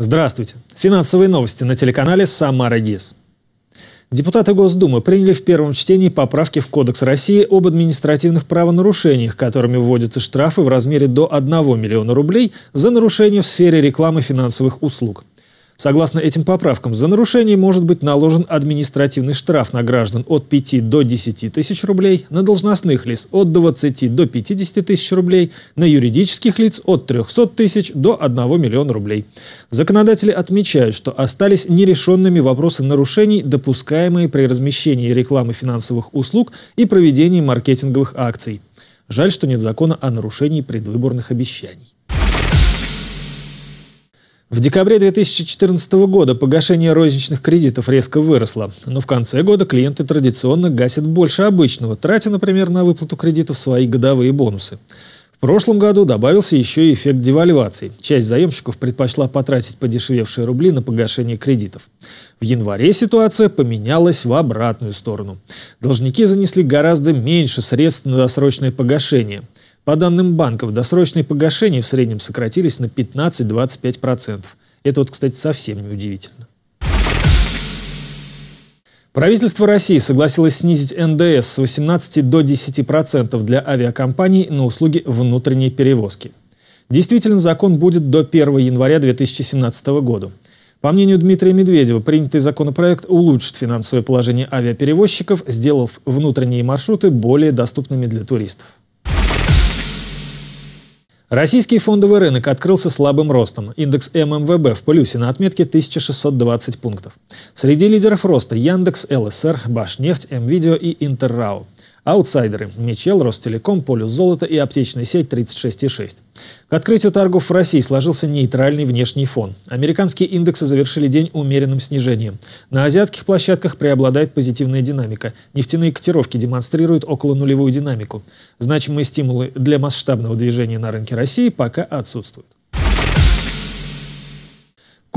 Здравствуйте. Финансовые новости на телеканале «Самара ГИС». Депутаты Госдумы приняли в первом чтении поправки в Кодекс России об административных правонарушениях, которыми вводятся штрафы в размере до 1 миллиона рублей за нарушение в сфере рекламы финансовых услуг. Согласно этим поправкам, за нарушение может быть наложен административный штраф на граждан от 5 до 10 тысяч рублей, на должностных лиц от 20 до 50 тысяч рублей, на юридических лиц от 300 тысяч до 1 миллиона рублей. Законодатели отмечают, что остались нерешенными вопросы нарушений, допускаемые при размещении рекламы финансовых услуг и проведении маркетинговых акций. Жаль, что нет закона о нарушении предвыборных обещаний. В декабре 2014 года погашение розничных кредитов резко выросло, но в конце года клиенты традиционно гасят больше обычного, тратя, например, на выплату кредитов свои годовые бонусы. В прошлом году добавился еще и эффект девальвации. Часть заемщиков предпочла потратить подешевевшие рубли на погашение кредитов. В январе ситуация поменялась в обратную сторону. Должники занесли гораздо меньше средств на досрочное погашение. По данным банков, досрочные погашения в среднем сократились на 15-25%. Это вот, кстати, совсем не удивительно. Правительство России согласилось снизить НДС с 18 до 10% для авиакомпаний на услуги внутренней перевозки. Действительно, закон будет до 1 января 2017 года. По мнению Дмитрия Медведева, принятый законопроект улучшит финансовое положение авиаперевозчиков, сделав внутренние маршруты более доступными для туристов. Российский фондовый рынок открылся слабым ростом. Индекс ММВБ в плюсе на отметке 1620 пунктов. Среди лидеров роста Яндекс, ЛСР, Башнефть, МВидео и Интеррау. Аутсайдеры – Мечел, Ростелеком, Полюс Золото и аптечная сеть 36,6. К открытию торгов в России сложился нейтральный внешний фон. Американские индексы завершили день умеренным снижением. На азиатских площадках преобладает позитивная динамика. Нефтяные котировки демонстрируют около нулевую динамику. Значимые стимулы для масштабного движения на рынке России пока отсутствуют.